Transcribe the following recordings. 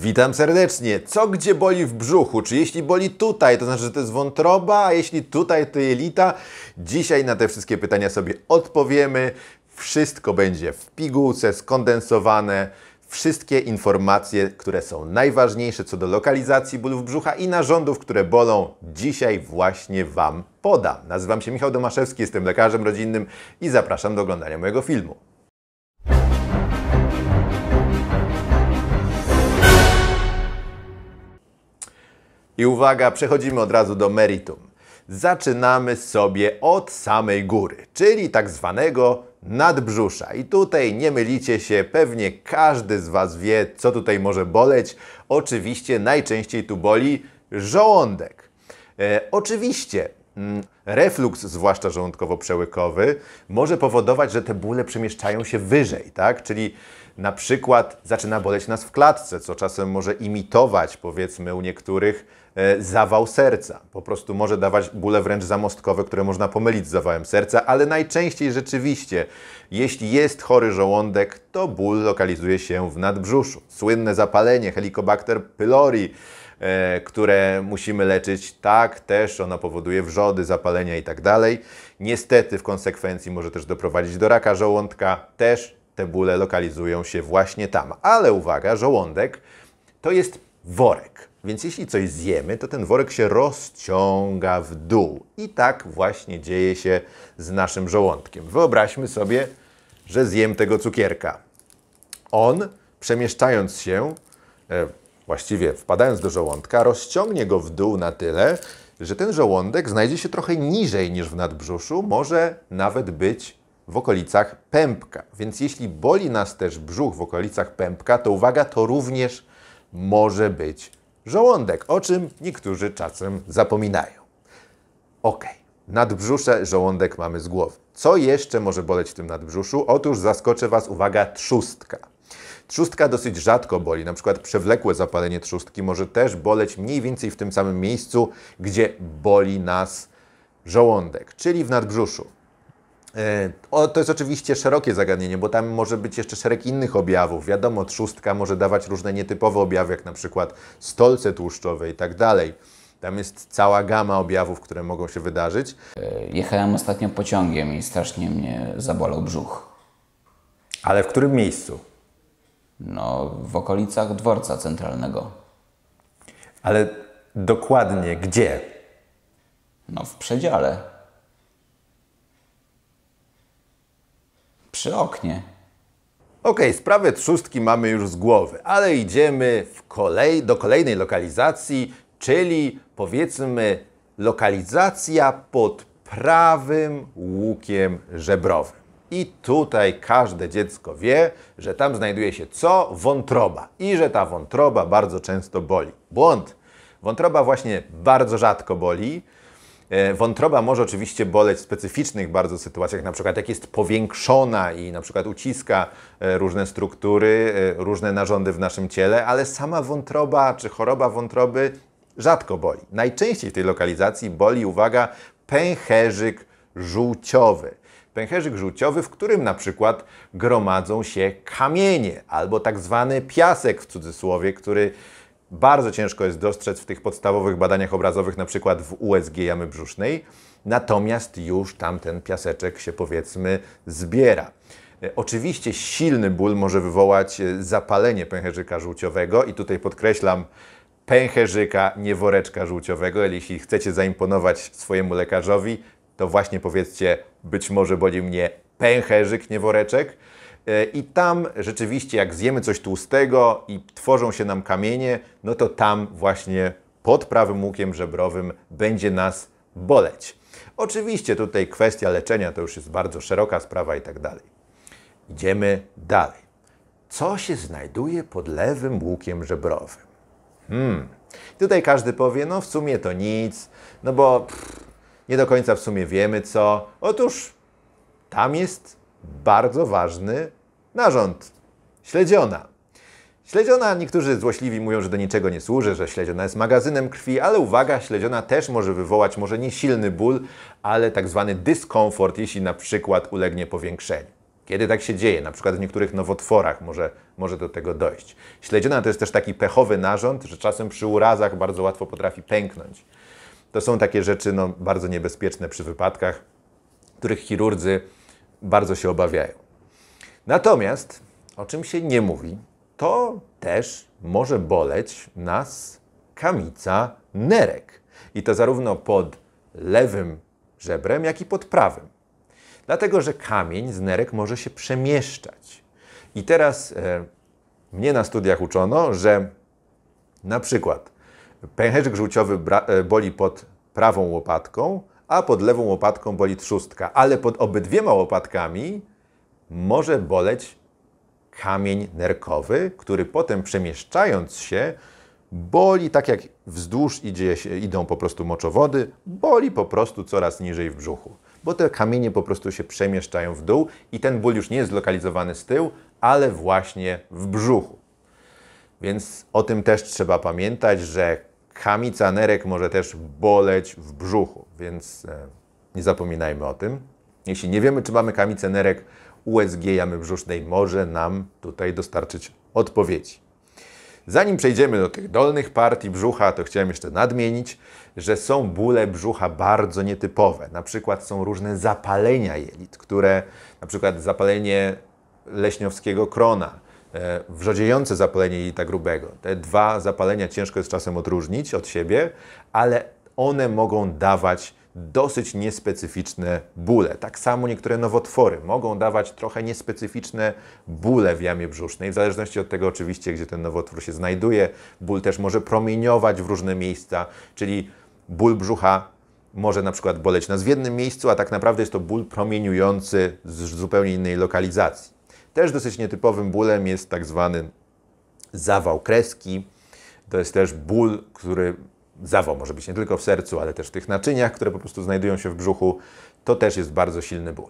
Witam serdecznie. Co gdzie boli w brzuchu? Czy jeśli boli tutaj, to znaczy, że to jest wątroba, a jeśli tutaj, to jelita? Dzisiaj na te wszystkie pytania sobie odpowiemy. Wszystko będzie w pigułce, skondensowane. Wszystkie informacje, które są najważniejsze co do lokalizacji bólów brzucha i narządów, które bolą, dzisiaj właśnie Wam podam. Nazywam się Michał Domaszewski, jestem lekarzem rodzinnym i zapraszam do oglądania mojego filmu. I uwaga, przechodzimy od razu do meritum. Zaczynamy sobie od samej góry, czyli tak zwanego nadbrzusza. I tutaj nie mylicie się, pewnie każdy z Was wie, co tutaj może boleć. Oczywiście najczęściej tu boli żołądek. E, oczywiście mm, refluks, zwłaszcza żołądkowo-przełykowy, może powodować, że te bóle przemieszczają się wyżej, tak? Czyli na przykład zaczyna boleć nas w klatce, co czasem może imitować, powiedzmy, u niektórych E, zawał serca. Po prostu może dawać bóle wręcz zamostkowe, które można pomylić z zawałem serca, ale najczęściej rzeczywiście, jeśli jest chory żołądek, to ból lokalizuje się w nadbrzuszu. Słynne zapalenie Helicobacter pylori, e, które musimy leczyć, tak też ono powoduje wrzody, zapalenia itd. Tak Niestety w konsekwencji może też doprowadzić do raka żołądka, też te bóle lokalizują się właśnie tam. Ale uwaga, żołądek to jest worek. Więc jeśli coś zjemy, to ten worek się rozciąga w dół. I tak właśnie dzieje się z naszym żołądkiem. Wyobraźmy sobie, że zjem tego cukierka. On, przemieszczając się, e, właściwie wpadając do żołądka, rozciągnie go w dół na tyle, że ten żołądek znajdzie się trochę niżej niż w nadbrzuszu, może nawet być w okolicach pępka. Więc jeśli boli nas też brzuch w okolicach pępka, to uwaga, to również może być żołądek, o czym niektórzy czasem zapominają. Ok, nadbrzusze, żołądek mamy z głowy. Co jeszcze może boleć w tym nadbrzuszu? Otóż zaskoczę Was, uwaga, trzustka. Trzustka dosyć rzadko boli, na przykład przewlekłe zapalenie trzustki może też boleć mniej więcej w tym samym miejscu, gdzie boli nas żołądek, czyli w nadbrzuszu. E, o, to jest oczywiście szerokie zagadnienie, bo tam może być jeszcze szereg innych objawów. Wiadomo, trzustka może dawać różne nietypowe objawy, jak na przykład stolce tłuszczowe i tak dalej. Tam jest cała gama objawów, które mogą się wydarzyć. E, jechałem ostatnio pociągiem i strasznie mnie zabolał brzuch. Ale w którym miejscu? No, w okolicach dworca centralnego. Ale dokładnie gdzie? No, w przedziale. przy oknie. Ok, sprawę trzustki mamy już z głowy, ale idziemy kolej, do kolejnej lokalizacji, czyli powiedzmy lokalizacja pod prawym łukiem żebrowym. I tutaj każde dziecko wie, że tam znajduje się co? Wątroba. I że ta wątroba bardzo często boli. Błąd. Wątroba właśnie bardzo rzadko boli, E, wątroba może oczywiście boleć w specyficznych bardzo sytuacjach, na przykład jak jest powiększona i na przykład uciska e, różne struktury, e, różne narządy w naszym ciele, ale sama wątroba czy choroba wątroby rzadko boli. Najczęściej w tej lokalizacji boli, uwaga, pęcherzyk żółciowy. Pęcherzyk żółciowy, w którym na przykład gromadzą się kamienie albo tak zwany piasek w cudzysłowie, który bardzo ciężko jest dostrzec w tych podstawowych badaniach obrazowych, na przykład w USG jamy brzusznej, natomiast już tam ten piaseczek się powiedzmy zbiera. E, oczywiście silny ból może wywołać e, zapalenie pęcherzyka żółciowego i tutaj podkreślam pęcherzyka, nie woreczka żółciowego. Jeśli chcecie zaimponować swojemu lekarzowi, to właśnie powiedzcie, być może boli mnie pęcherzyk, nie woreczek. E, I tam rzeczywiście, jak zjemy coś tłustego i tworzą się nam kamienie, no to tam właśnie pod prawym łukiem żebrowym będzie nas boleć. Oczywiście tutaj kwestia leczenia to już jest bardzo szeroka sprawa i tak dalej. Idziemy dalej. Co się znajduje pod lewym łukiem żebrowym? Hmm. Tutaj każdy powie, no w sumie to nic, no bo pff, nie do końca w sumie wiemy co. Otóż tam jest bardzo ważny Narząd. Śledziona. Śledziona, niektórzy złośliwi mówią, że do niczego nie służy, że śledziona jest magazynem krwi, ale uwaga, śledziona też może wywołać może nie silny ból, ale tak zwany dyskomfort, jeśli na przykład ulegnie powiększeniu. Kiedy tak się dzieje, na przykład w niektórych nowotworach może, może do tego dojść. Śledziona to jest też taki pechowy narząd, że czasem przy urazach bardzo łatwo potrafi pęknąć. To są takie rzeczy no, bardzo niebezpieczne przy wypadkach, których chirurdzy bardzo się obawiają. Natomiast, o czym się nie mówi, to też może boleć nas kamica nerek. I to zarówno pod lewym żebrem, jak i pod prawym. Dlatego, że kamień z nerek może się przemieszczać. I teraz e, mnie na studiach uczono, że na przykład pęcherzyk żółciowy e, boli pod prawą łopatką, a pod lewą łopatką boli trzustka, ale pod obydwiema łopatkami może boleć kamień nerkowy, który potem przemieszczając się, boli tak jak wzdłuż idzie się, idą po prostu moczowody, boli po prostu coraz niżej w brzuchu. Bo te kamienie po prostu się przemieszczają w dół i ten ból już nie jest zlokalizowany z tyłu, ale właśnie w brzuchu. Więc o tym też trzeba pamiętać, że kamica nerek może też boleć w brzuchu, więc e, nie zapominajmy o tym. Jeśli nie wiemy, czy mamy kamicę nerek, USG jamy brzusznej może nam tutaj dostarczyć odpowiedzi. Zanim przejdziemy do tych dolnych partii brzucha, to chciałem jeszcze nadmienić, że są bóle brzucha bardzo nietypowe. Na przykład są różne zapalenia jelit, które na przykład zapalenie leśniowskiego krona, e, wrzodziejące zapalenie jelita grubego. Te dwa zapalenia ciężko jest czasem odróżnić od siebie, ale one mogą dawać dosyć niespecyficzne bóle. Tak samo niektóre nowotwory mogą dawać trochę niespecyficzne bóle w jamie brzusznej, w zależności od tego oczywiście, gdzie ten nowotwór się znajduje. Ból też może promieniować w różne miejsca, czyli ból brzucha może na przykład boleć nas w jednym miejscu, a tak naprawdę jest to ból promieniujący z zupełnie innej lokalizacji. Też dosyć nietypowym bólem jest tak zwany zawał kreski. To jest też ból, który zawał może być nie tylko w sercu, ale też w tych naczyniach, które po prostu znajdują się w brzuchu, to też jest bardzo silny ból.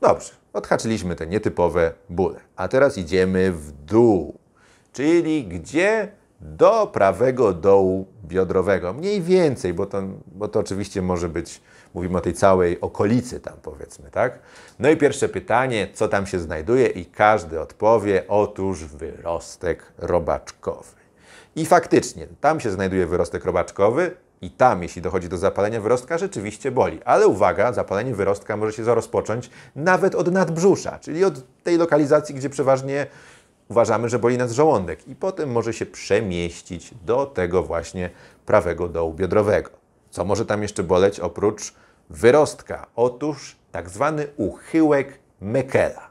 Dobrze, odhaczyliśmy te nietypowe bóle. A teraz idziemy w dół, czyli gdzie do prawego dołu biodrowego. Mniej więcej, bo to, bo to oczywiście może być, mówimy o tej całej okolicy tam powiedzmy, tak? No i pierwsze pytanie, co tam się znajduje i każdy odpowie, otóż wyrostek robaczkowy. I faktycznie, tam się znajduje wyrostek robaczkowy i tam, jeśli dochodzi do zapalenia wyrostka, rzeczywiście boli. Ale uwaga, zapalenie wyrostka może się rozpocząć nawet od nadbrzusza, czyli od tej lokalizacji, gdzie przeważnie uważamy, że boli nas żołądek i potem może się przemieścić do tego właśnie prawego dołu biodrowego. Co może tam jeszcze boleć oprócz wyrostka? Otóż tak zwany uchyłek Mekela.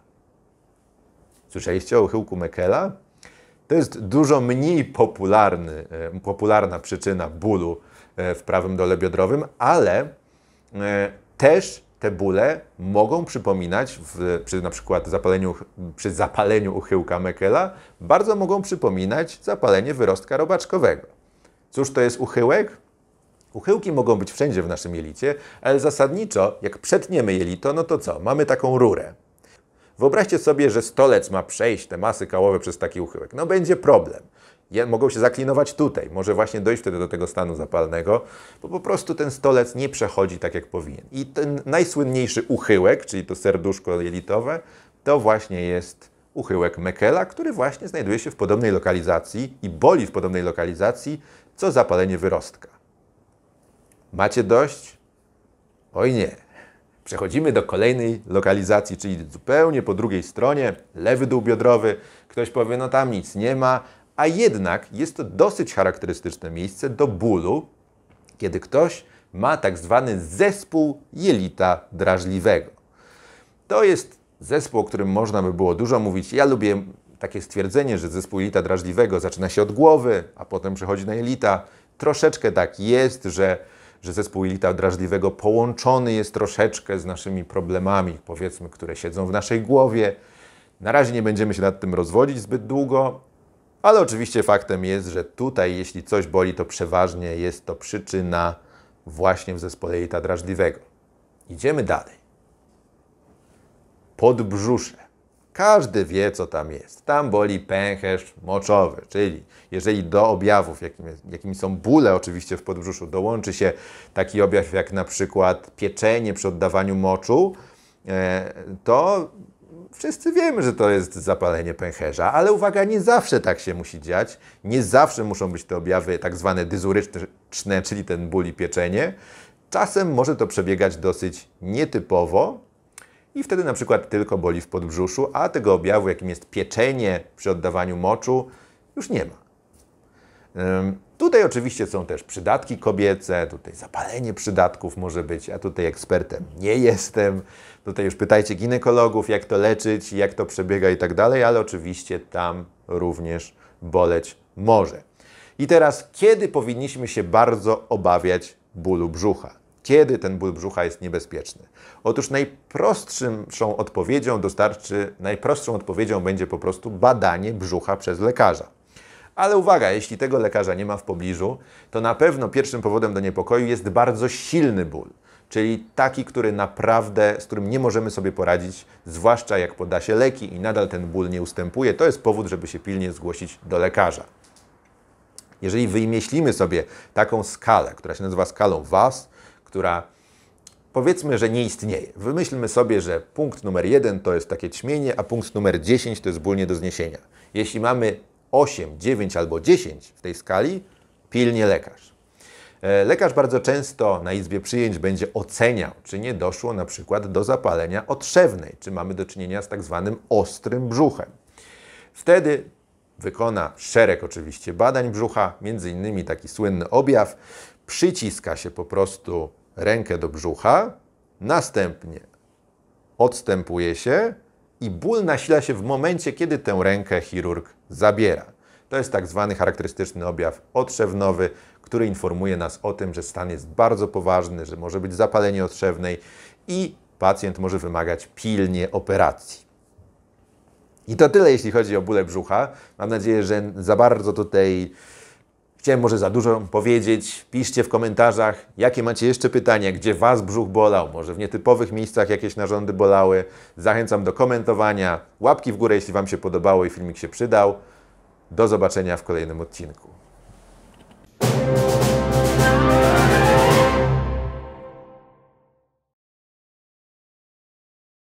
Słyszeliście o uchyłku Mekela? To jest dużo mniej popularny, e, popularna przyczyna bólu e, w prawym dole biodrowym, ale e, też te bóle mogą przypominać, w, przy na przykład zapaleniu, przy zapaleniu uchyłka Mekela, bardzo mogą przypominać zapalenie wyrostka robaczkowego. Cóż to jest uchyłek? Uchyłki mogą być wszędzie w naszym jelicie, ale zasadniczo, jak przetniemy jelito, no to co? Mamy taką rurę. Wyobraźcie sobie, że stolec ma przejść te masy kałowe przez taki uchyłek. No będzie problem. Mogą się zaklinować tutaj. Może właśnie dojść wtedy do tego stanu zapalnego, bo po prostu ten stolec nie przechodzi tak, jak powinien. I ten najsłynniejszy uchyłek, czyli to serduszko jelitowe, to właśnie jest uchyłek Mekela, który właśnie znajduje się w podobnej lokalizacji i boli w podobnej lokalizacji, co zapalenie wyrostka. Macie dość? Oj nie. Przechodzimy do kolejnej lokalizacji, czyli zupełnie po drugiej stronie, lewy dół biodrowy. Ktoś powie, no tam nic nie ma, a jednak jest to dosyć charakterystyczne miejsce do bólu, kiedy ktoś ma tak zwany zespół jelita drażliwego. To jest zespół, o którym można by było dużo mówić. Ja lubię takie stwierdzenie, że zespół jelita drażliwego zaczyna się od głowy, a potem przechodzi na jelita. Troszeczkę tak jest, że że zespół Ilita Drażliwego połączony jest troszeczkę z naszymi problemami, powiedzmy, które siedzą w naszej głowie. Na razie nie będziemy się nad tym rozwodzić zbyt długo, ale oczywiście faktem jest, że tutaj, jeśli coś boli, to przeważnie jest to przyczyna właśnie w zespole Ilita Drażliwego. Idziemy dalej. Podbrzusze. Każdy wie, co tam jest. Tam boli pęcherz moczowy, czyli jeżeli do objawów, jakimi jakim są bóle oczywiście w podbrzuszu, dołączy się taki objaw jak na przykład pieczenie przy oddawaniu moczu, e, to wszyscy wiemy, że to jest zapalenie pęcherza, ale uwaga, nie zawsze tak się musi dziać. Nie zawsze muszą być te objawy tak zwane dyzuryczne, czyli ten ból i pieczenie. Czasem może to przebiegać dosyć nietypowo, i wtedy na przykład tylko boli w podbrzuszu, a tego objawu, jakim jest pieczenie przy oddawaniu moczu, już nie ma. Tutaj oczywiście są też przydatki kobiece, tutaj zapalenie przydatków może być, a tutaj ekspertem nie jestem. Tutaj już pytajcie ginekologów, jak to leczyć, jak to przebiega i tak dalej, ale oczywiście tam również boleć może. I teraz, kiedy powinniśmy się bardzo obawiać bólu brzucha? Kiedy ten ból brzucha jest niebezpieczny? Otóż najprostszą odpowiedzią dostarczy, najprostszą odpowiedzią będzie po prostu badanie brzucha przez lekarza. Ale uwaga, jeśli tego lekarza nie ma w pobliżu, to na pewno pierwszym powodem do niepokoju jest bardzo silny ból, czyli taki, który naprawdę, z którym nie możemy sobie poradzić, zwłaszcza jak poda się leki i nadal ten ból nie ustępuje, to jest powód, żeby się pilnie zgłosić do lekarza. Jeżeli wymyślimy sobie taką skalę, która się nazywa skalą WAS, która powiedzmy, że nie istnieje. Wymyślmy sobie, że punkt numer jeden to jest takie ćmienie, a punkt numer 10 to jest ból nie do zniesienia. Jeśli mamy 8, 9 albo 10 w tej skali, pilnie lekarz. E, lekarz bardzo często na izbie przyjęć będzie oceniał, czy nie doszło na przykład do zapalenia otrzewnej, czy mamy do czynienia z tak zwanym ostrym brzuchem. Wtedy wykona szereg oczywiście badań brzucha, między innymi taki słynny objaw, przyciska się po prostu rękę do brzucha, następnie odstępuje się i ból nasila się w momencie, kiedy tę rękę chirurg zabiera. To jest tak zwany charakterystyczny objaw otrzewnowy, który informuje nas o tym, że stan jest bardzo poważny, że może być zapalenie otrzewnej i pacjent może wymagać pilnie operacji. I to tyle, jeśli chodzi o bóle brzucha. Mam nadzieję, że za bardzo tutaj Chciałem może za dużo powiedzieć. Piszcie w komentarzach, jakie macie jeszcze pytania, gdzie Was brzuch bolał, może w nietypowych miejscach jakieś narządy bolały. Zachęcam do komentowania, łapki w górę, jeśli Wam się podobało i filmik się przydał. Do zobaczenia w kolejnym odcinku.